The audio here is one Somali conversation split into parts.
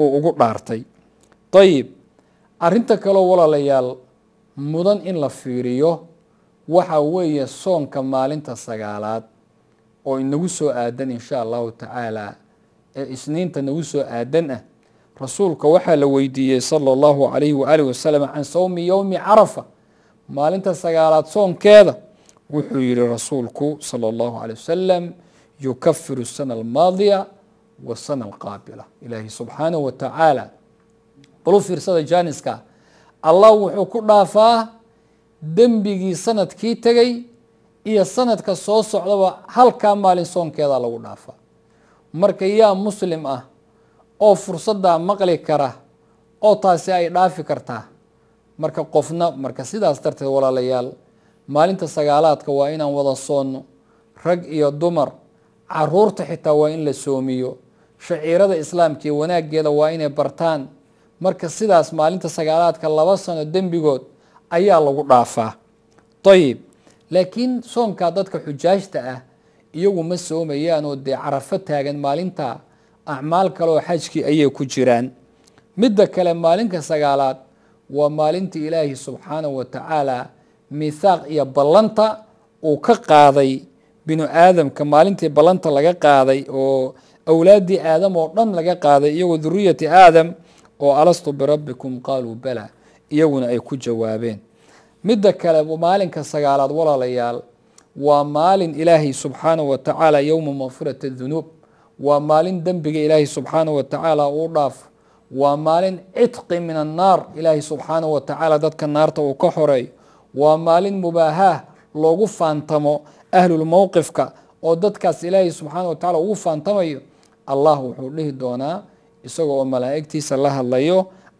uu ugu dhaartay ayib arinta kaloo walaalayaal mudan in la fiiriyo waxa weeye soonka maalinta sagaalaad oo inagu soo aadan insha allahu tacaala ee isniinta nagu soo aadan ah rasuulka waxaa la weydiiyey sala allahu alayhi waalih wasalam can sawmi yowmi carafa maalinta sagaalaad soonkeeda wuxuu yihi rasuulku sala allahu alay wasalam yukafiru sana almaadiya wasana alqaabila ilaahay subxaanahu watacaala tacaala bal u fiirsada jaaniska allah wuxuu ku dhaafaa dembigii sanadkii tegay iyo sanadka soo socdaba halkaa maalin soonkeedaa lagu dhaafaa marka yaa muslim ah oo fursadaa maqli kara oo taasi ay dhaafi kartaa marka qofna marka sidaas darteed walaalayaal maalinta sagaalaadka waa inaan wada soonno rag iyo dumar caruurta xitaa waa in la soomiyo shaciirada islaamka wanaaggeeda waa inay bartaan marka sidaas maalinta sagaalaadka laba sano dembigood ayaa lagu dhaafaa ayib laakiin soonkaa dadka xujaajta ah iyagu ma soomayaan oo dee carafo taagan maalinta acmaal kale oo xajkii ayay ku jiraan midda kale maalinka sagaalaad waa maalinta ilaahi subxaanahu wa tacaala miithaaq iyo ballanta uu ka qaaday binu aadamka maalintii ballanta laga qaaday oo awlaaddii aadam oo dhan laga qaaday iyagoo duriyati aadam oo alastu birabbikum qaaluu bala iyaguna ay ku jawaabeen midda kale maalinka sagaalaad walaalayaal waa maalin ilaahay subxaana wa tacaala yowma makfirati dunuub waa maalin dembiga ilaahay subxaana wa tacaala uu dhaafo waa maalin cidqi min annaar ilaahay subxaana wa tacaala dadka naarta uu ka xoreeyo waa maalin mubaahaah loogu faantamo ahlulmowqifka oo dadkaas ilaahay subxaana wa tacala ugu faantamayo allah wuxuu dhihi doonaa isaga oo malaa'igtiisa la hadlayo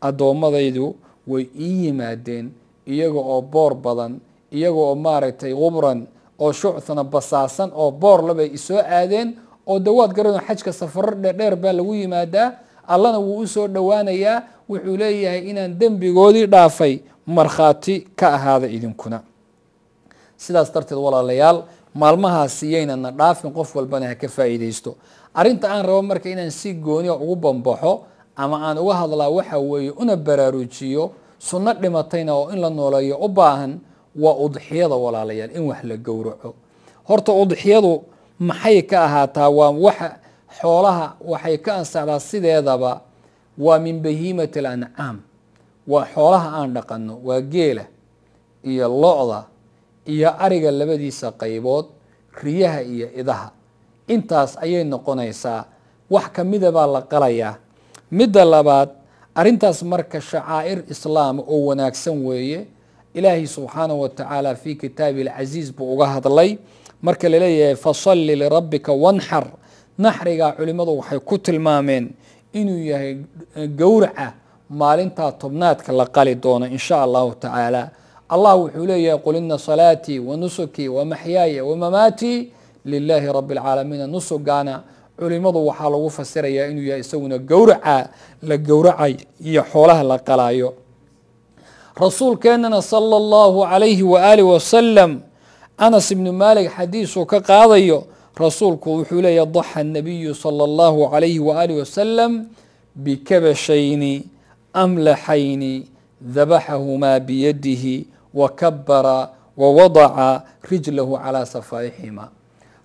addoommadaydu way ii yimaadeen iyaga oo boor badan iyaga oo maaragtay qubran oo shuctana basaasan oo boorla bay isoo aadeen oo de waad garadoo xajka safarar dhedheer baa lagu yimaadaa allana wuu usoo soo dhowaanayaa wuxuu leeyahay inaan dembigoodii dhaafay markhaati ka ahaada idinkuna sidaas darteed walaalayaal maalmahaasi siyayna na dhaafin qof walbana ha ka faa'iidaysto arrinta aan rabo marka inaan si gooniya ah ugu bambaxo ama aan uga hadlaa waxa weeye una baraarujiyo sunno dhimatayna oo in la nooleeyo u baahan waa udxiyada walaalayaal in wax la gowraco horta udxiyadu maxay ka ahaataa waa waxa xoolaha waxay ka ansaxdaa sideedaba waa min bahiimati alancaam waa xoolaha aan dhaqanno waa geela iyo lo-da iyo ariga labadiisa qaybood riyaha iyo idaha intaas ayay noqonaysaa wax ka mida baa la qalayaa midda labaad arrintaas marka shacaa'ir islaam oo wanaagsan weeye ilaahai subxaana wa tacaala fii kitaabi alcasiis buu uga hadlay marka laleeyahay leeyahay fasalli lirabbika wanxar naxrigaa culimmadu waxay ku tilmaameen inuu yahay gowraca maalintaa tobnaadka la qali doono in sha allahu tacaala allah wuxuu leeyahay qul ina salaatii wa nusukii wa maxyaaya wa mamaatii lilaahi rabi alcaalamiin nusu gaana culimadu waxaa lagu fasirayaa inuu yahay isaguna gowraca la gowracay iyo xoolaha la qalaayo rasuulkeennana sala allahu calayhi waaali wasalam anas ibnu maalik xadiisuu ka qaadayo rasuulku wuxuu leeyahy daxa nabiyu sala allahu calayhi waaali wasalam bikabashayni amlaxayni dabaxahumaa biyadihi wa kabara wa wadaca rijlahu calaa safaa'ixima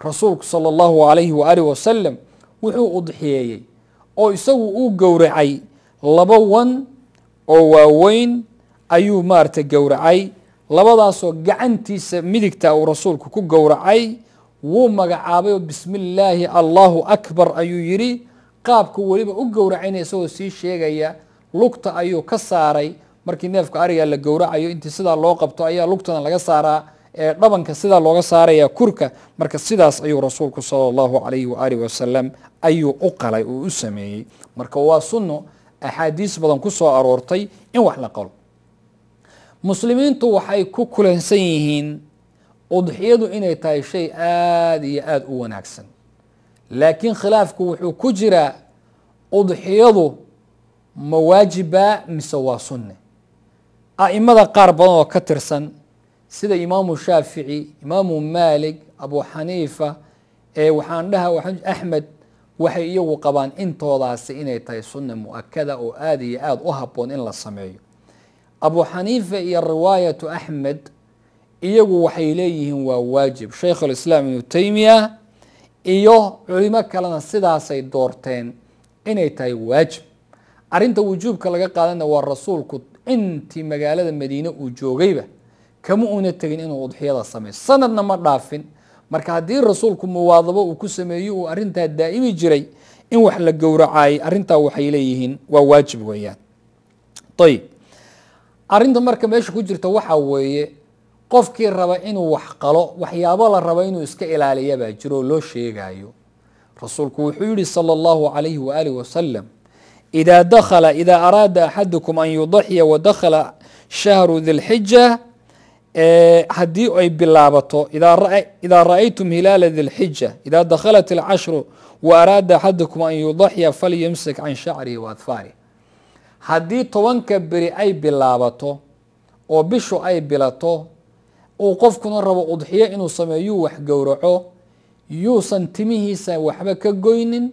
rasuulku sala allahu calayhi waaalih wasalam wuxuu udxiyeeyey oo isagu uu gowracay laba wan oo waaweyn ayuu maarata gowracay labadaasoo gacantiisa midigta uu rasuulku ku gowracay wuu magacaabayo bismi illaahi allaahu akbar ayuu yidhi qaabku weliba u gowracayna isagoo sii sheegaya lugta ayuu ka saaray markii neefka ariga la gowracayo intii sidaa loo qabto ayaa lugtana laga saaraa ee dhabanka sidaa looga saaraya kurka marka sidaas ayuu rasuulku sala allahu alayhi waaali wasalam ayuu u qalay oo u sameeyey marka waa sunno axaadiis badan kusoo aroortay in wax la qalo muslimiintu waxay ku kulansan yihiin udxiyadu inay tahay shay aada iyo aada u wanaagsan laakiin khilaafku wuxuu ku jiraa udxiyadu ma waajibaa mise waa sunne a'imada qaar badan oo ka tirsan sida imaamu shaafici imaamu maalik abu xaniifa waxaan dhaha axmed waxay iyagu qabaan intoodaasi inay tahay sunna muakada oo aada iyo aada u haboon in la sameeyo abu xaniifa iyo riwaayatu axmed iyagu waxay leeyihiin waa waajib shaykhulislaam ibnu taymiya iyo culimo kalena sidaasay doorteen inay tahay waajib arrinta wujuubka laga qaadana waa rasuulku intii magaalada madiine uu joogayba kama una tegin inuu udxiyada sameeyo sanadna ma dhaafin marka haddii rasuulku muwaadabo uu ku sameeyo uu arintaa daa'imi jiray in wax la gowracayay arintaa waxay leeyihiin waa waajib weeyaan ayib arinta marka meesha ku jirta waxaa weeye qofkii raba inuu wax qalo waxyaabo la raba inuu iska ilaaliya baa jiro oo loo sheegayo rasuulku wuxuu yihi salى اllahu alayhi waalihi wasalam idaa dakhala idaa araada axadukum an yudaxiya wadakhala shahru dilxija haddii ay bilaabato idaa raأaytum hilaala dilxija idaa dakhalat اlcashru wa araada axadakum an yudaxya falyumsik can shacrihi wa adfaarih haddii tobanka beri ay bilaabato oo bishu ay bilato uu qofkuna rabo udxiyo inuu yuu wax gowraco yuusan timihiisa waxba ka goynin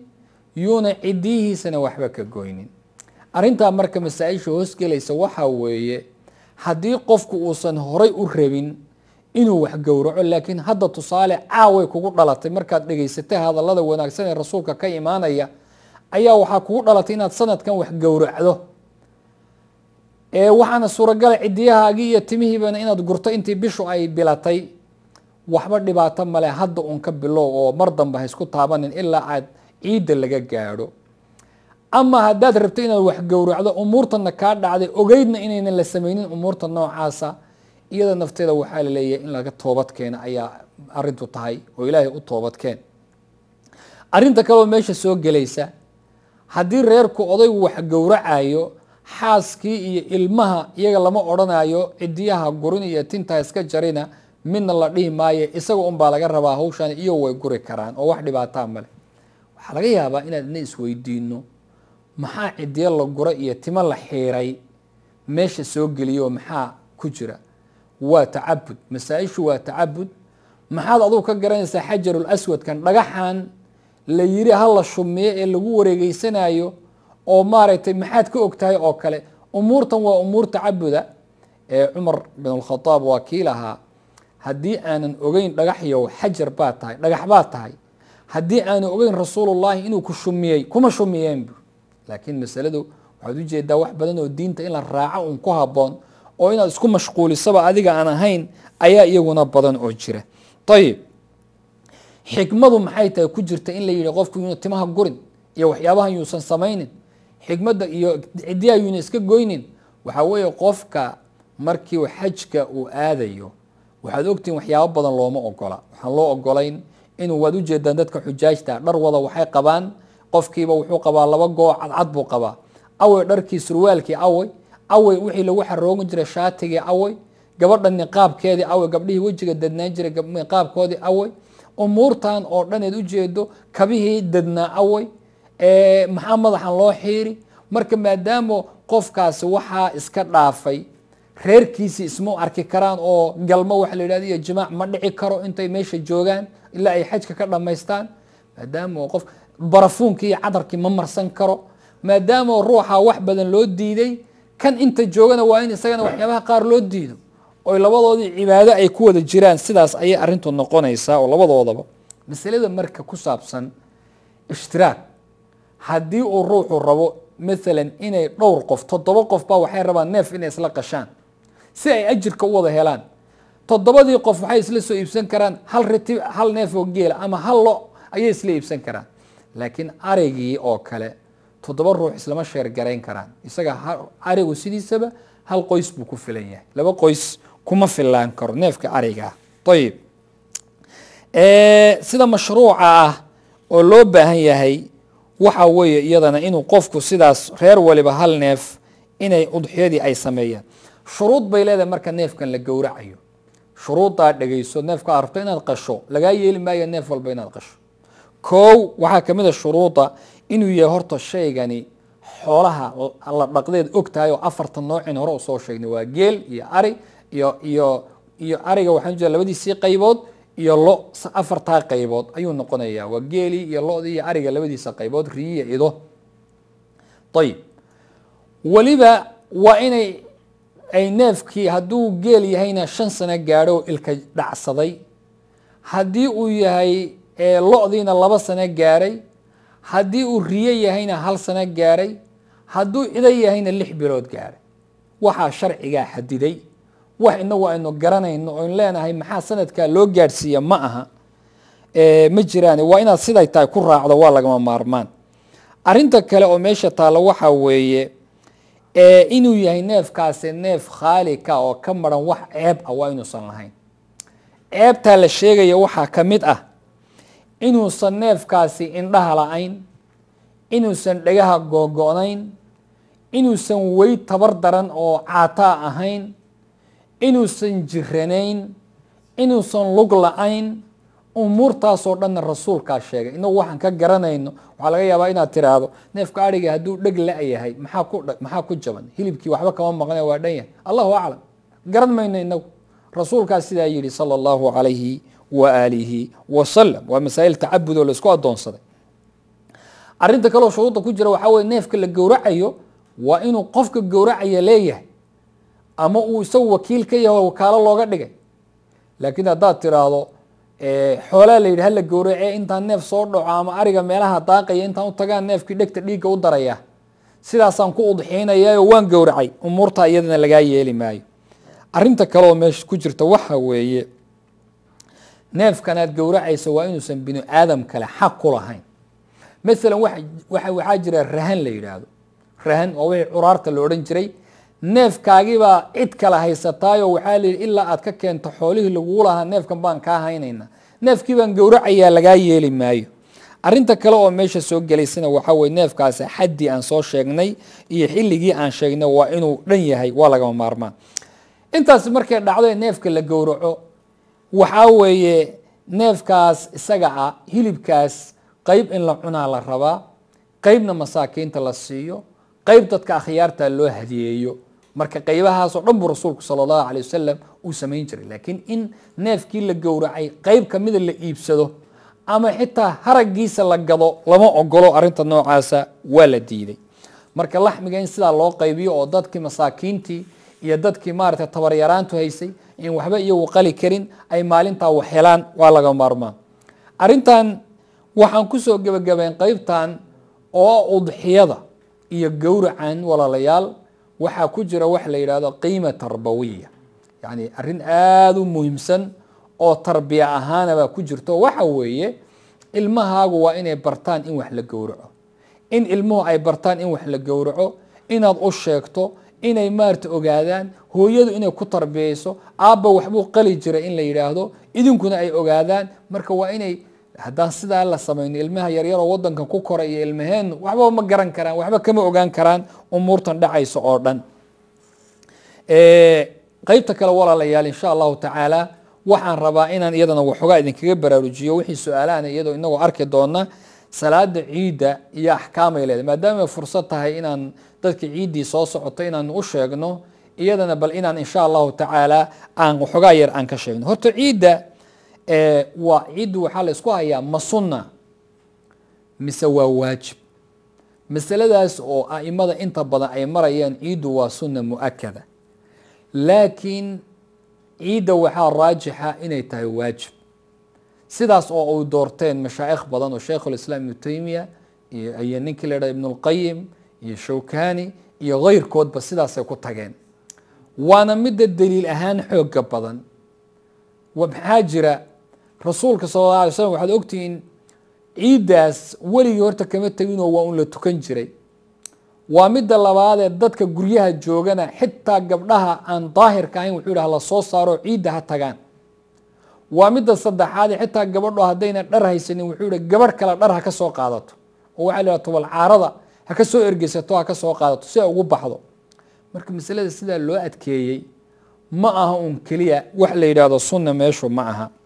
yuuna cidiyihiisana waxba ka goynin arintaa marka masaa-isha hoos gelaysa waxaa weeye haddii qofku uusan horay u rabin inuu wax gowraco laakiin hadda tusaale caaway kugu dhalatay markaad dhegaysatay hadallada wanaagsan ee rasuulka ka imaanaya ayaa waxaa kugu dhalatay inaad sanadkan wax gowracdo ee waxaana suuragala cidiyahaagii iyo timihiibana inaad gurto intii bishu ay bilatay waxba dhibaato male hadda uun ka bilow oo mar dambe ha taabanin ilaa aad ciidda laga gaadho ama haddaad rabto inaad wax gowracdo umuurtana kaa dhacday ogeydna inaynan la samaynin umuurta noocaasa iyada nafteeda waxaa la leeyahay in laga toobadkeena ayaa arintu tahay oo ilaahay u toobadkeen arinta kaleoo meesha soo gelaysa haddii reerku odaygu wax gowracayo xaaskii iyo ilmaha iyaga lama odrhanayo cidiyaha gurin iyo tintaa iska jarina midna la dhihi maayo isaga unbaa laga rabaa hawshan iyo way guri karaan oo wax dhibaataa male waxaa laga yaabaa inaan ina isweydiino maxaa cidiya la guray iyo timo la xiiray meesha soo geliyo maxaa ku jira waa tacabud masaa-ishu waa tacabud maxaad adugu ka garanaysaa xajarul aswadkan dhagaxan la yiri ha la shumiye ee lagu wareegeysanayo oo maaragtay maxaad ka ogtahay oo kale umuurtan waa umuur tacabuda ee cumar binulkhadaab waa kii lahaa haddii aanan ogeyn dhagaxyow xajar baa tahay dhagax baa tahay haddii aanan ogeyn rasuulullaahi inuu ku shumiyey kuma shumiyeenbu laakiin masaladu waxaad u jeedaa wax badan oo diinta in la raaco un ku habboon oo inaad isku mashquulisaba adiga aan ahayn ayaa iyaguna badan oo jira ayib xikmadu maxay tahay ku jirta in la yidhi qofku yuna timaha gurin iyo waxyaabaha yuusan samaynin xikmadda iyo cidiya yuuna iska goynin waxaa weeye qofka markii xajka uu aadayo waxaad ogtihiin waxyaabo badan looma ogola waxaan loo ogolayn inuu waad ujeedaan dadka xujaajta dhar wada waxay qabaan qofkiiba wuxuu qabaa laba goo cadcad buu qabaa awey dharkii surwaalkii awey awey wixii lagu xaroogan jiray shaatigii awey gabadha niqaabkeedii awey gabdhihii wejiga dadnaan jiray niqaabkoodii awey umuurtan oo dhan eed ujeedo kabihii dadnaa awey maxaa madaxan loo xiiri marka maadaama qofkaasi waxaa iska dhaafay reerkiisii isma arki karaan oo galmo waxa la yidhahda iyo jimaac ma dhici karo intay meesha joogaan ilaa ay xajka ka dhammaystaan maadaama qof barafuunkii iyo cadarkii ma marsan karo maadaama ruuxa wax badan loo diiday kan inta joogana waa in isagana waxyaabaha qaar loo diido oo labadoodii cibaado ay ku wada jiraan sidaas ayay arrintu noqonaysaa oo labadoodaba masalada marka ku saabsan ishtiraag haddii uu ruuxu rabo maalan inay dhowr qof toddoba qofba waxay rabaan neef inay isla qashaan si ay ajirka u wada helaan toddobadii qof waxay isla soo iibsan karaan hal riti hal neef oo geela ama hal lo ayay isla iibsan karaan laakiin arigii oo kale toddoba ruux islama sheergarayn karaan isaga arigu sidiisaba hal qoys buu ku filan yahay laba qoys kuma filaan karo neefka arigaa ayib sida mashruuca ah oo loo baahan yahay waxa weeye iyadana inuu qofku sidaas reer waliba hal neef inay udxiyadii ay sameeyaan shuruud bay leedahay marka neefkan la gowracayo shuruudaa dhegayso neefka rabto inaad qasho lagaa yeeli maayo neef walba inaad qasho kow waxaa ka mid a shuruuda inuu yahay horta shaygani xoolaha la dhaqdeed og tahay oo afarta noocin hore usoo sheegnay waa geel iyo ari iyo iyo iyo ariga waxaan ujeeda labadiisii qaybood iyo lo afartaa qaybood ayuu noqonayaa waa geelii iyo lodii iyo ariga labadiisa qaybood riyiya ido ayib weliba waa inay ay neefkii hadduu geel yahayna shan sano gaadho oo ilka dhacsaday haddii uu yahay ee lo laba sano gaaray haddii uu riyo yahayna hal sano gaaray hadduu cido yahayna lix bilood gaaray waxaa sharcigaa xadiday wax inagu aynu garanayno oynu leenahay maxaa sanadkaa loo gaadhsiiya ma aha ma jiraan waa inaad siday tahay ku raacdo waa lagama maarmaan arinta kale oo meesha taallo waxaa weeye inuu yahay neefkaasi neef khaalika oo ka maran wax ceeb ah waa inuusan lahayn ceebtaa la sheegaya waxaa ka mid ah inuusan neefkaasi indhaha la-ayn inuusan dhegaha googo-nayn inuusan wey tabar daran oo caataa ahayn inuusan jiranayn inuusan lug la-ayn umuurtaasoo dhanna rasuulkaa sheegay inagu waxaan ka garanayno waxaa laga yaabaa inaad tiraahdo neefka ariga hadduu dheg la-yahay maxaa ku maxaa ku jaban hilibkii waxba kama maqnee waa dhan yahay allahu aclam garan mayno inagu rasuulkaa sidaa yidhi sala allahu calayhi waalihi wasalam waa masaa'il tacabud oo laisku addoonsaday arrinta kaleoo shuruudda ku jira waxaa weye neefka la gowracayo waa inuu qofka gowracaya leeyahay ama uu isagu wakiil ka yahay oo wakaalo looga dhigay laakiin haddaad tiraahdo xoolaa la yidhi hala gowrace intaan neef soo dhaco ama ariga meelaha daaqaya intaan u tagaan neefkii dhegta dhiigga u daraya sidaasaan ku udxiinayaayoo waan gowracay umuurtaa iyadana lagaa yeeli maayo arrinta kaleoo meesha ku jirta waxaa weeye neefkanaad gowracayso waa inuusan bini aadam kale xaq ku lahayn maalan waxaa jira rahan la yidhaahdo rahan waa wixii curaarta la odhan jiray neefkaagiibaa cid kale haysataayo waxaa la yidhi ilaa aad ka keento xoolihii laguu lahaa neefkan baan kaa haynaynaa neefkii gowracayaa lagaa yeeli maayo arinta kale oo meesha soo gelaysana waxaa weye neefkaasi xaddii aan soo sheegnay iyo xilligii aan sheegnay waa inuu dhan yahay waa lagama maarmaan intaas markay dhacdo neefka la gowraco waxaa weeye neefkaas isaga ah hilibkaas qeyb in la cunaa la rabaa qeybna masaakiinta la siiyo qeyb dadka akhyaarta loo hadiyeeyo marka qaybahaasoo dhan buu rasuulku sala allahu calay wasalam uu samayn jiray laakiin in neefkii la gowracay qeyb kamida la iibsado ama xitaa haraggiisa la gado lama ogolo arrinta noocaasa waa la diiday marka laxmiga in sidaa loo qaybiyo oo dadkii masaakiintii iyo dadkii maarata tabaryaraantu haysay in waxba iyagu qali karin ay maalintaa wax helaan waa laga maarmaa arintan waxaan kusoo gebagabayn qeybtan oo udxiyada iyo gowracan walaalayaal waxaa ku jira wax la yidhaahdo qiima tarbawiya yacni arrin aada u muhiimsan oo tarbiya ahaanabaa ku jirto waxa weeye ilmahaagu waa inay bartaan in wax la gowraco in ilmuhu ay bartaan in wax la gowraco inaad u sheegto inay maarta ogaadaan hooyadu inay ku tarbiyeyso aabba waxbuu qali jiray in la yidhaahdo idinkuna ay ogaadaan marka waa inay haddaan sidaa la samayno ilmaha yaryaroo wadankan ku koray iyo ilmaheennu waxba ma garan karaan waxba kama ogaan karaan umuurtan dhacaysa oo dhan qaybta kale walaalayaal insha allahu tacaala waxaan rabaa inaan iyadana waxoogaa idinkaga baraarujiyo wixii su-aalaana iyadoo inagoo arki doona salaada ciidda iyo axkaamay leedahay maadaama fursad tahay inaan dadka ciiddii soo socoto inaan u sheegno iyadana bal inaan insha allahu tacaala aan xogaa yar aan ka sheegno horta ciidda eh, waa ciiddu waxaa la isku hayaa ma sunna mise waa waajib masaladaas oo a'imada inta badan ay marayaan ciiddu waa sunna mu'akada laakiin ciidda waxaa raajixa inay tahay waajib sidaas oo u doorteen mashaa'ikh badan oo sheikhulislaam ibnu taymiya iyo ninkii la yidhahda ibnulqayim iyo shawkani iyo keyrkoodba sidaasay ku tageen waana midda daliil ahaan xooga badan maxaa jira rasuulka sal alla alay slam waxaad ogtihiin ciiddaas weligii horta kama teginoo waa un la tukan jiray waa midda labaadee dadka guryaha joogana xitaa gabdhaha aan daahirka ahayn wuxuu yidhaha lasoo saaroo ciidda ha tagaan waa midda saddexaad xitaa gabadho haddayna dhar haysanin wuxuu yihi gabadh kale dhar ha ka soo qaadato oo waxaa la tobal caarada ha ka soo ergeysato ha ka soo qaadato si ay ugu baxdo marka masalada sidaa loo adkeeyey ma aha uun keliya wax la yidhaahdo sunna meeshu ma aha